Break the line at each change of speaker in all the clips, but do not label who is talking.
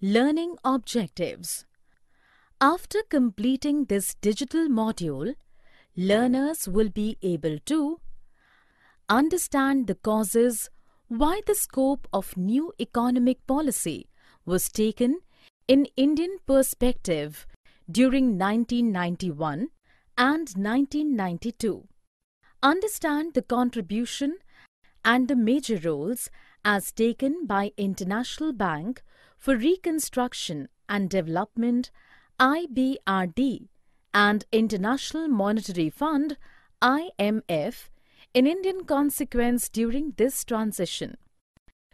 Learning Objectives After completing this digital module, learners will be able to understand the causes why the scope of new economic policy was taken in Indian perspective during 1991 and 1992. Understand the contribution and the major roles as taken by International Bank for Reconstruction and Development IBRD and International Monetary Fund IMF in Indian consequence during this transition.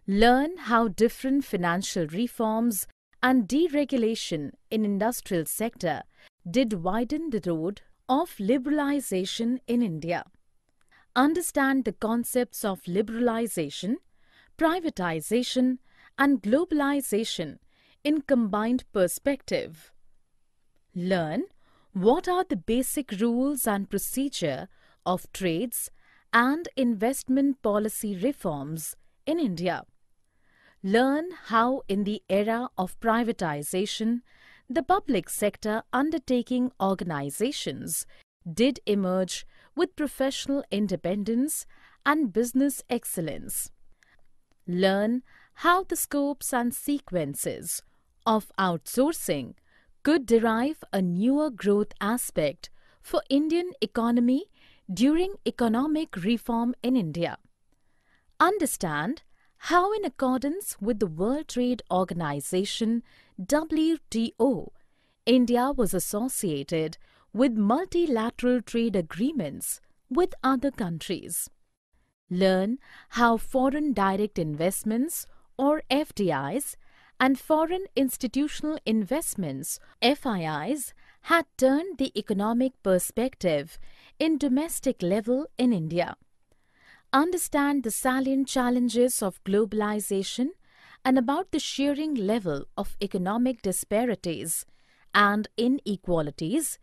Learn how different financial reforms and deregulation in industrial sector did widen the road of liberalization in India. Understand the concepts of liberalization, privatization, and globalization in combined perspective. Learn what are the basic rules and procedure of trades and investment policy reforms in India. Learn how in the era of privatization, the public sector undertaking organizations did emerge with professional independence and business excellence. Learn how the scopes and sequences of outsourcing could derive a newer growth aspect for Indian economy during economic reform in India. Understand how in accordance with the World Trade Organization WTO, India was associated with multilateral trade agreements with other countries. Learn how foreign direct investments or FDIs, and foreign institutional investments, FIIs, had turned the economic perspective in domestic level in India. Understand the salient challenges of globalization and about the shearing level of economic disparities and inequalities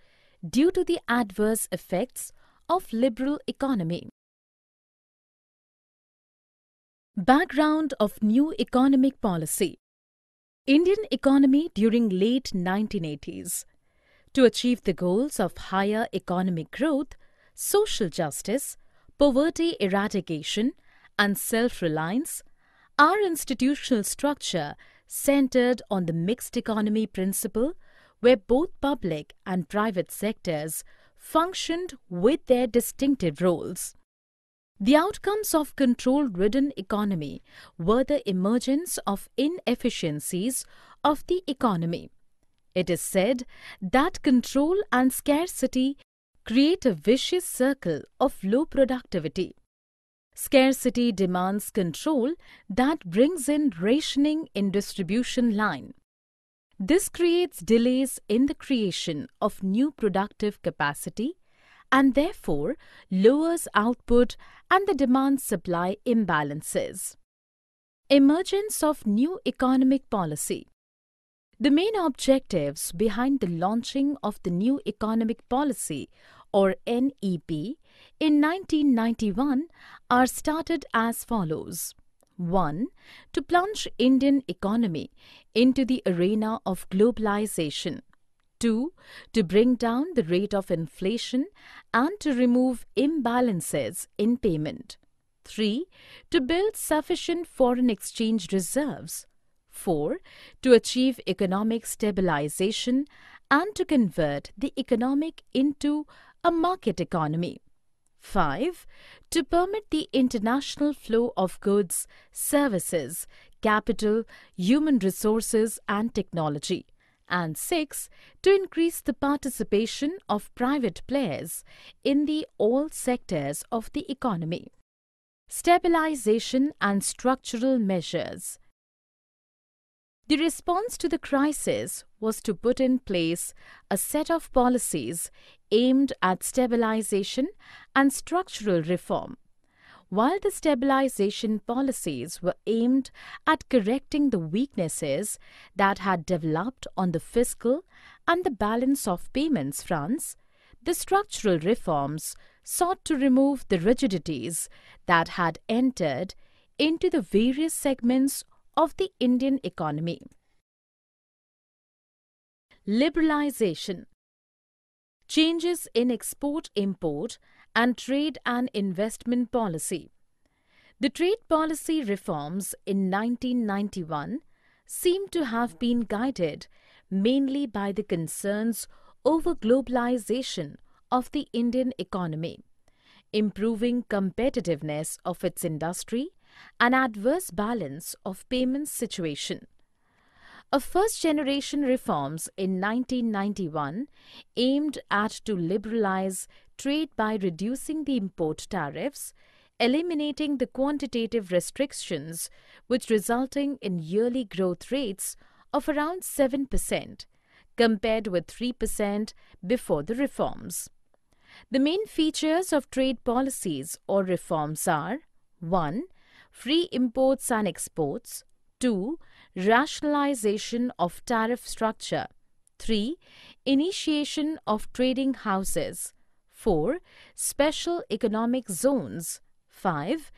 due to the adverse effects of liberal economy. Background of New Economic Policy Indian economy during late 1980s. To achieve the goals of higher economic growth, social justice, poverty eradication, and self-reliance, our institutional structure centered on the mixed economy principle where both public and private sectors functioned with their distinctive roles. The outcomes of control-ridden economy were the emergence of inefficiencies of the economy. It is said that control and scarcity create a vicious circle of low productivity. Scarcity demands control that brings in rationing in distribution line. This creates delays in the creation of new productive capacity and therefore lowers output and the demand-supply imbalances. Emergence of new economic policy the main objectives behind the launching of the New Economic Policy, or NEP, in 1991 are started as follows. 1. To plunge Indian economy into the arena of globalization. Two, to bring down the rate of inflation and to remove imbalances in payment. 3. To build sufficient foreign exchange reserves. 4. To achieve economic stabilization and to convert the economic into a market economy. 5. To permit the international flow of goods, services, capital, human resources and technology and six, to increase the participation of private players in the all sectors of the economy. Stabilization and structural measures. The response to the crisis was to put in place a set of policies aimed at stabilization and structural reform. While the stabilization policies were aimed at correcting the weaknesses that had developed on the fiscal and the balance of payments fronts, the structural reforms sought to remove the rigidities that had entered into the various segments of the Indian economy. Liberalization Changes in export import and trade and investment policy. The trade policy reforms in 1991 seem to have been guided mainly by the concerns over globalization of the Indian economy, improving competitiveness of its industry, and adverse balance of payments situation. A first generation reforms in 1991 aimed at to liberalize trade by reducing the import tariffs, eliminating the quantitative restrictions, which resulting in yearly growth rates of around 7%, compared with 3% before the reforms. The main features of trade policies or reforms are 1. Free imports and exports 2. Rationalization of tariff structure 3. Initiation of trading houses 4. Special Economic Zones 5.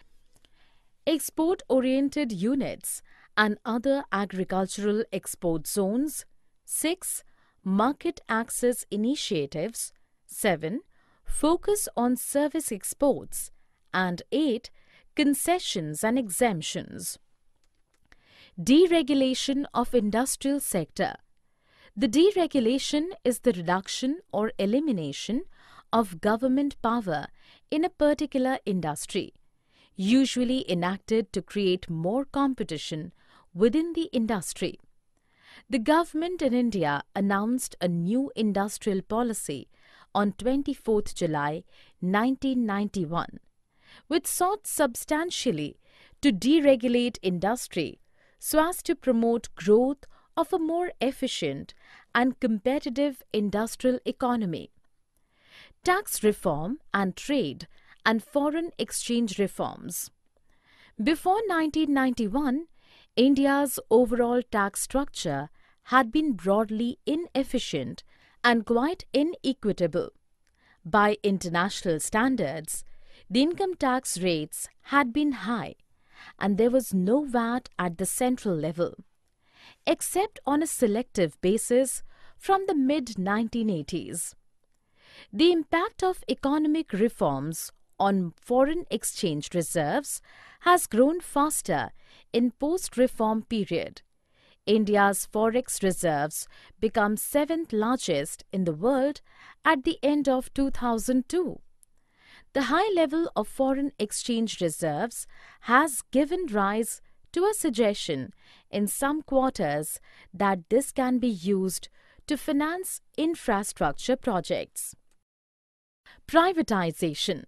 Export-oriented units and other agricultural export zones 6. Market access initiatives 7. Focus on service exports and 8. Concessions and exemptions Deregulation of industrial sector the deregulation is the reduction or elimination of government power in a particular industry, usually enacted to create more competition within the industry. The government in India announced a new industrial policy on 24th July 1991, which sought substantially to deregulate industry so as to promote growth of a more efficient and competitive industrial economy tax reform and trade, and foreign exchange reforms. Before 1991, India's overall tax structure had been broadly inefficient and quite inequitable. By international standards, the income tax rates had been high and there was no VAT at the central level, except on a selective basis from the mid 1980s. The impact of economic reforms on foreign exchange reserves has grown faster in post-reform period. India's forex reserves become seventh largest in the world at the end of 2002. The high level of foreign exchange reserves has given rise to a suggestion in some quarters that this can be used to finance infrastructure projects. Privatization.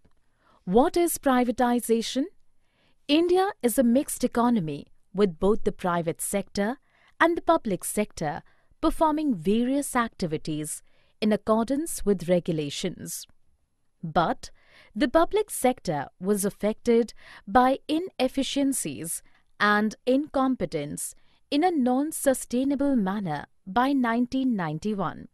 What is privatization? India is a mixed economy with both the private sector and the public sector performing various activities in accordance with regulations. But the public sector was affected by inefficiencies and incompetence in a non sustainable manner by 1991.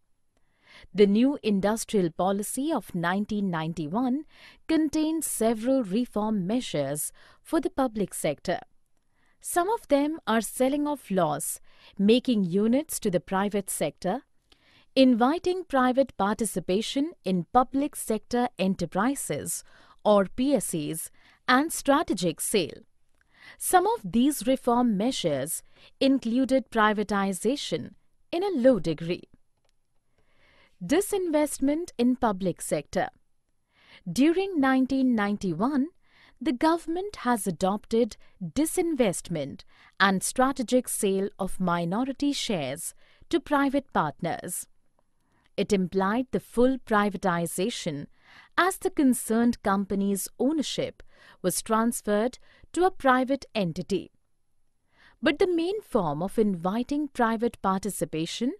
The new industrial policy of 1991 contained several reform measures for the public sector. Some of them are selling off loss making units to the private sector, inviting private participation in public sector enterprises or PSEs and strategic sale. Some of these reform measures included privatization in a low degree. Disinvestment in public sector. During 1991, the government has adopted disinvestment and strategic sale of minority shares to private partners. It implied the full privatization as the concerned company's ownership was transferred to a private entity. But the main form of inviting private participation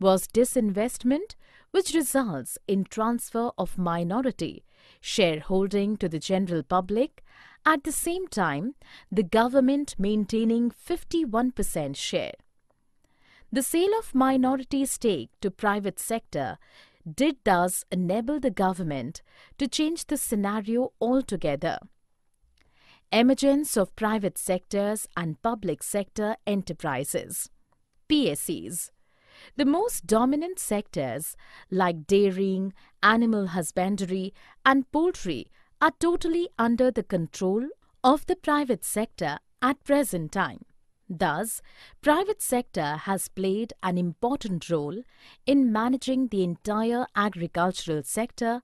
was disinvestment, which results in transfer of minority shareholding to the general public, at the same time, the government maintaining 51% share. The sale of minority stake to private sector did thus enable the government to change the scenario altogether Emergence of private sectors and public sector enterprises. PSEs. The most dominant sectors, like dairying, animal husbandry, and poultry, are totally under the control of the private sector at present time. Thus, private sector has played an important role in managing the entire agricultural sector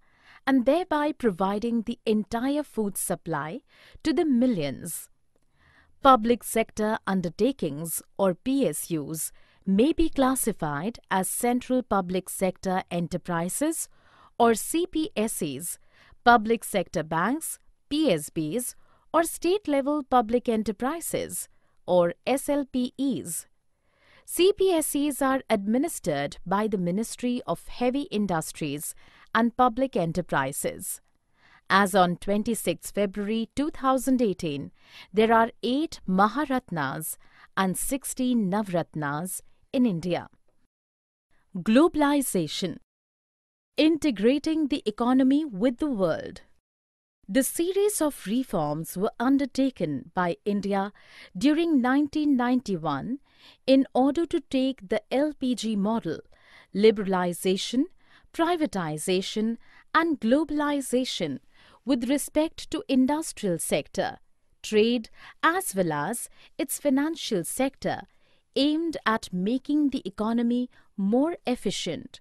and thereby providing the entire food supply to the millions. Public sector undertakings or PSUs may be classified as Central Public Sector Enterprises or CPSEs, public sector banks, PSBs, or state level public enterprises or SLPEs. CPSEs are administered by the Ministry of Heavy Industries and public enterprises. As on 26 February 2018, there are 8 Maharatnas and 16 Navratnas in India. Globalization Integrating the economy with the world. The series of reforms were undertaken by India during 1991 in order to take the LPG model, liberalization privatization and globalization with respect to industrial sector, trade as well as its financial sector aimed at making the economy more efficient.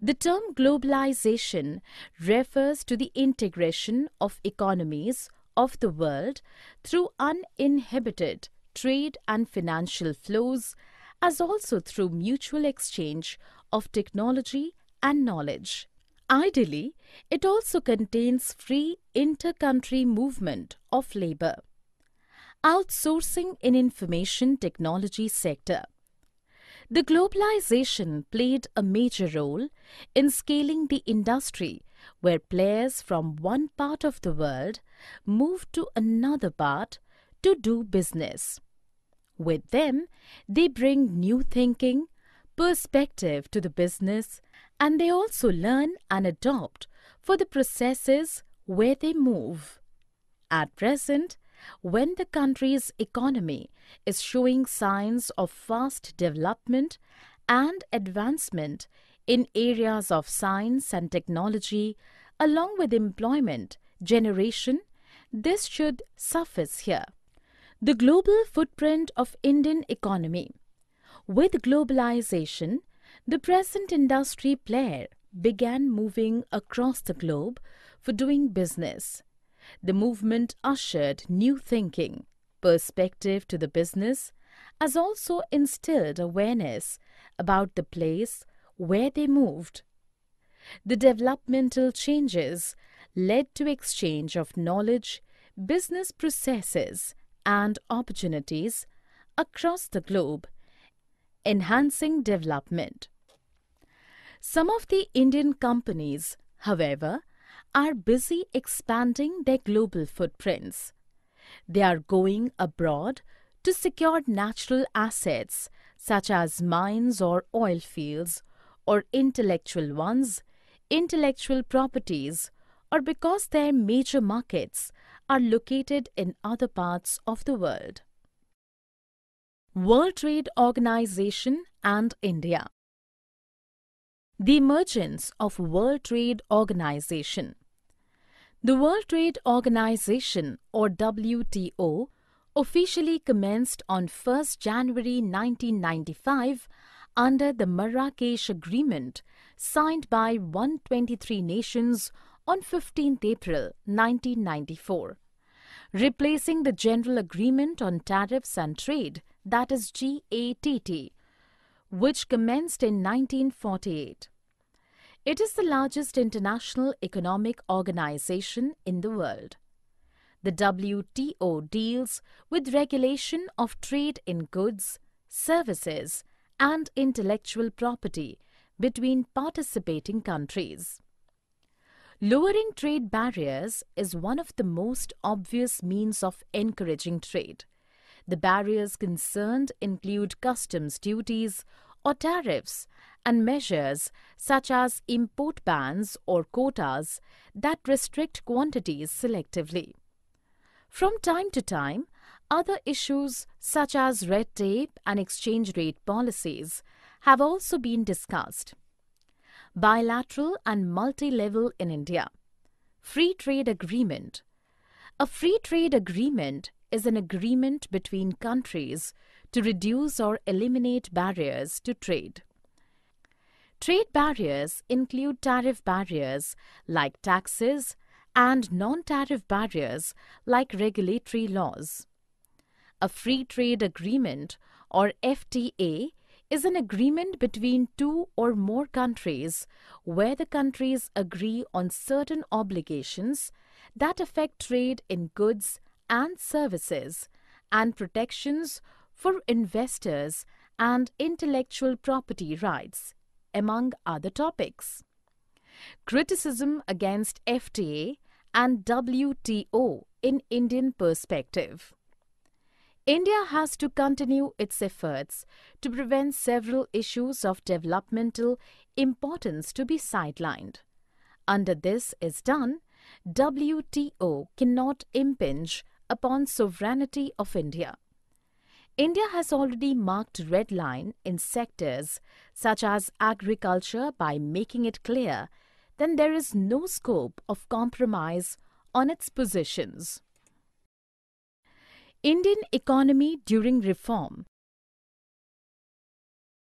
The term globalization refers to the integration of economies of the world through uninhibited trade and financial flows as also through mutual exchange of technology and knowledge. Ideally, it also contains free inter-country movement of labour. Outsourcing in information technology sector. The globalization played a major role in scaling the industry where players from one part of the world moved to another part to do business. With them, they bring new thinking, perspective to the business and they also learn and adopt for the processes where they move. At present, when the country's economy is showing signs of fast development and advancement in areas of science and technology, along with employment generation, this should surface here. The global footprint of Indian economy. With globalization, the present industry player began moving across the globe for doing business. The movement ushered new thinking, perspective to the business, as also instilled awareness about the place where they moved. The developmental changes led to exchange of knowledge, business processes and opportunities across the globe enhancing development. Some of the Indian companies, however, are busy expanding their global footprints. They are going abroad to secure natural assets such as mines or oil fields or intellectual ones, intellectual properties, or because their major markets are located in other parts of the world. World Trade Organization and India. The emergence of World Trade Organization. The World Trade Organization or WTO officially commenced on 1 January 1995 under the Marrakesh Agreement signed by 123 nations on 15 April 1994, replacing the General Agreement on Tariffs and Trade that is GATT, which commenced in 1948. It is the largest international economic organization in the world. The WTO deals with regulation of trade in goods, services, and intellectual property between participating countries. Lowering trade barriers is one of the most obvious means of encouraging trade. The barriers concerned include customs duties or tariffs and measures such as import bans or quotas that restrict quantities selectively. From time to time, other issues such as red tape and exchange rate policies have also been discussed. Bilateral and multi level in India. Free trade agreement. A free trade agreement is an agreement between countries to reduce or eliminate barriers to trade. Trade barriers include tariff barriers like taxes and non tariff barriers like regulatory laws. A free trade agreement or FTA is an agreement between two or more countries where the countries agree on certain obligations that affect trade in goods and services and protections for investors and intellectual property rights, among other topics. Criticism against FTA and WTO in Indian perspective. India has to continue its efforts to prevent several issues of developmental importance to be sidelined. Under this is done, WTO cannot impinge upon sovereignty of India. India has already marked red line in sectors such as agriculture by making it clear then there is no scope of compromise on its positions. Indian economy during reform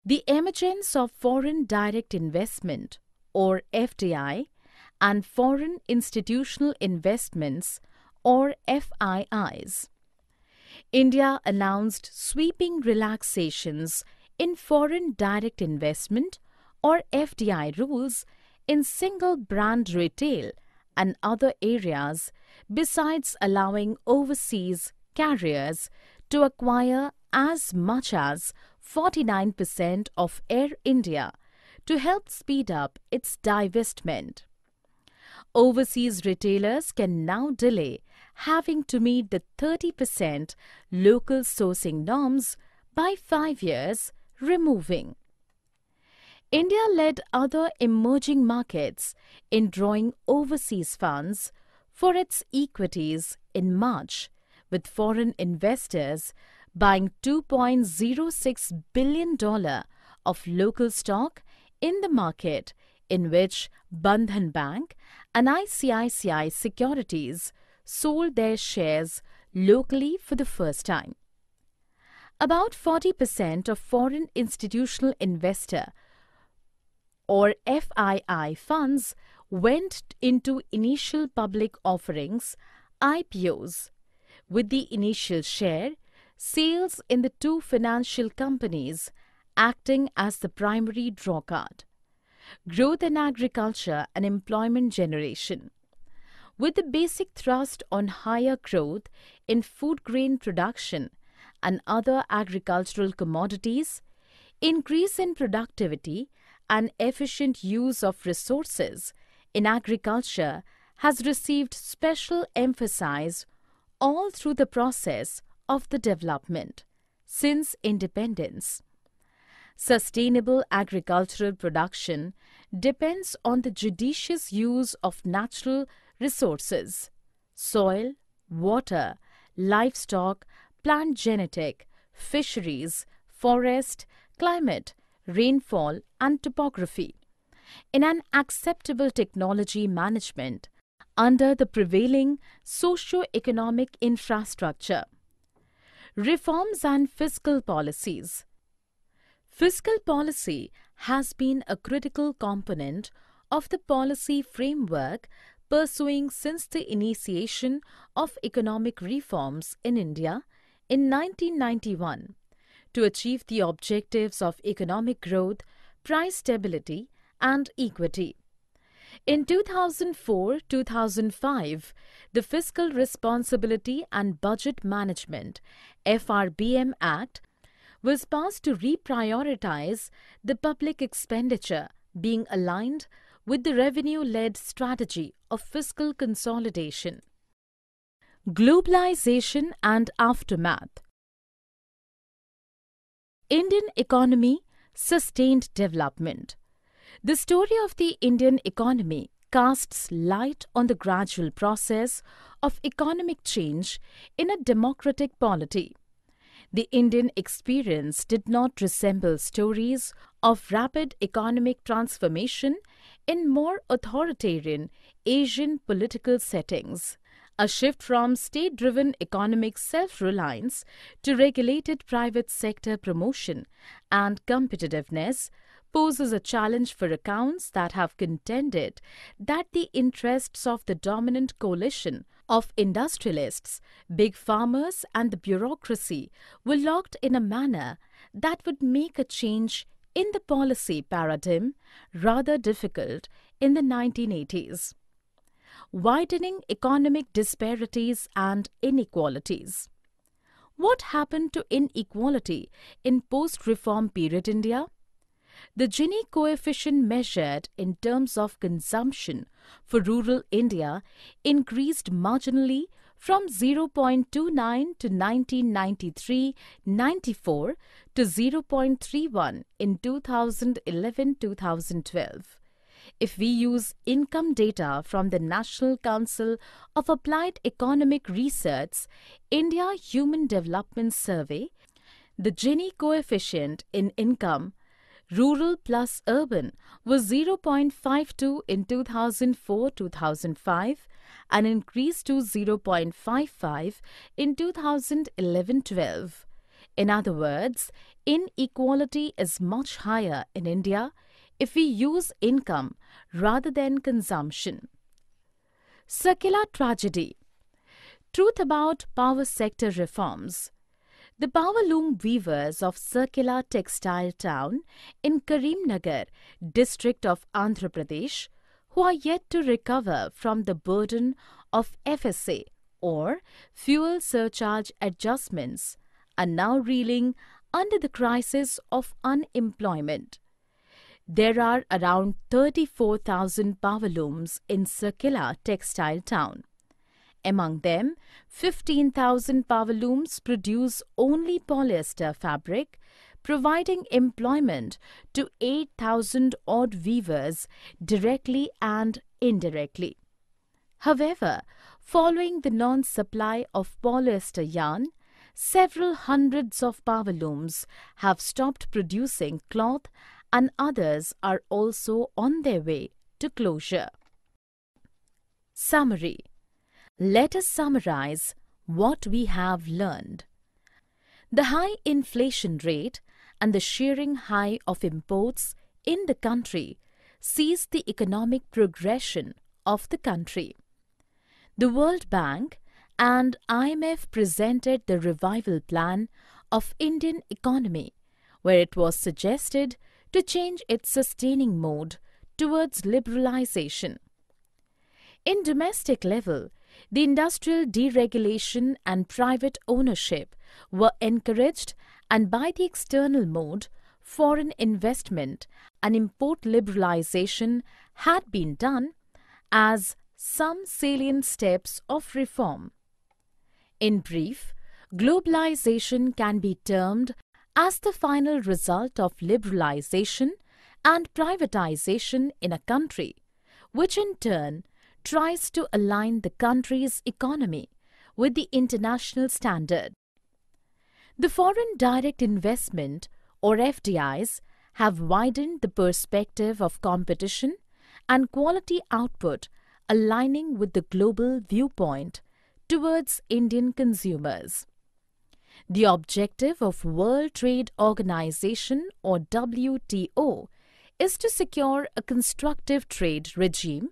The emergence of foreign direct investment or FDI and foreign institutional investments or FIIs. India announced sweeping relaxations in foreign direct investment or FDI rules in single brand retail and other areas besides allowing overseas carriers to acquire as much as 49% of Air India to help speed up its divestment. Overseas retailers can now delay having to meet the 30% local sourcing norms by five years, removing. India led other emerging markets in drawing overseas funds for its equities in March, with foreign investors buying $2.06 billion of local stock in the market in which Bandhan Bank and ICICI Securities – sold their shares locally for the first time. About 40% of foreign institutional investor or FII funds went into initial public offerings IPOs with the initial share sales in the two financial companies acting as the primary drawcard. Growth in agriculture and employment generation. With the basic thrust on higher growth in food grain production and other agricultural commodities, increase in productivity and efficient use of resources in agriculture has received special emphasis all through the process of the development since independence. Sustainable agricultural production depends on the judicious use of natural resources soil, water, livestock, plant genetic, fisheries, forest, climate, rainfall, and topography. In an acceptable technology management under the prevailing socio-economic infrastructure. Reforms and fiscal policies. Fiscal policy has been a critical component of the policy framework pursuing since the initiation of economic reforms in India in 1991 to achieve the objectives of economic growth, price stability, and equity. In 2004 2005, the Fiscal Responsibility and Budget Management FRBM Act was passed to reprioritize the public expenditure being aligned with the revenue led strategy of fiscal consolidation. Globalization and Aftermath Indian Economy Sustained Development The story of the Indian economy casts light on the gradual process of economic change in a democratic polity. The Indian experience did not resemble stories of rapid economic transformation in more authoritarian Asian political settings. A shift from state driven economic self reliance to regulated private sector promotion and competitiveness poses a challenge for accounts that have contended that the interests of the dominant coalition of industrialists, big farmers, and the bureaucracy were locked in a manner that would make a change in the policy paradigm rather difficult in the 1980s. Widening economic disparities and inequalities. What happened to inequality in post reform period India? The Gini coefficient measured in terms of consumption for rural India increased marginally from 0.29 to 1993 94 to 0.31 in 2011 2012 if we use income data from the National Council of Applied Economic Research India Human Development Survey, the Gini coefficient in income, rural plus urban, was 0.52 in 2004 2005 and increased to 0.55 in 2011 12. In other words, inequality is much higher in India if we use income rather than consumption. Circular tragedy. Truth about power sector reforms. The power loom weavers of Circular Textile Town in Karimnagar, district of Andhra Pradesh, who are yet to recover from the burden of FSA or fuel surcharge adjustments are now reeling under the crisis of unemployment. There are around 34,000 power looms in Circular textile town. Among them, 15,000 power looms produce only polyester fabric providing employment to 8,000 odd weavers directly and indirectly. However, following the non supply of polyester yarn, several hundreds of power looms have stopped producing cloth and others are also on their way to closure. Summary Let us summarize what we have learned. The high inflation rate and the shearing high of imports in the country sees the economic progression of the country. The World Bank and IMF presented the revival plan of Indian economy where it was suggested to change its sustaining mode towards liberalization. In domestic level, the industrial deregulation and private ownership were encouraged and by the external mode, foreign investment and import liberalization had been done as some salient steps of reform. In brief, globalization can be termed as the final result of liberalization and privatization in a country, which in turn tries to align the country's economy with the international standard. The foreign direct investment or FDIs have widened the perspective of competition and quality output aligning with the global viewpoint towards Indian consumers. The objective of World Trade Organization or WTO is to secure a constructive trade regime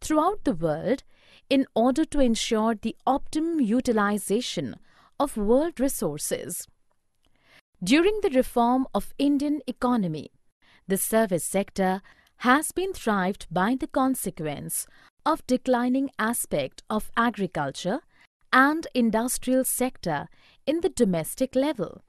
throughout the world in order to ensure the optimum utilization of world resources. During the reform of Indian economy, the service sector has been thrived by the consequence of declining aspect of agriculture and industrial sector in the domestic level.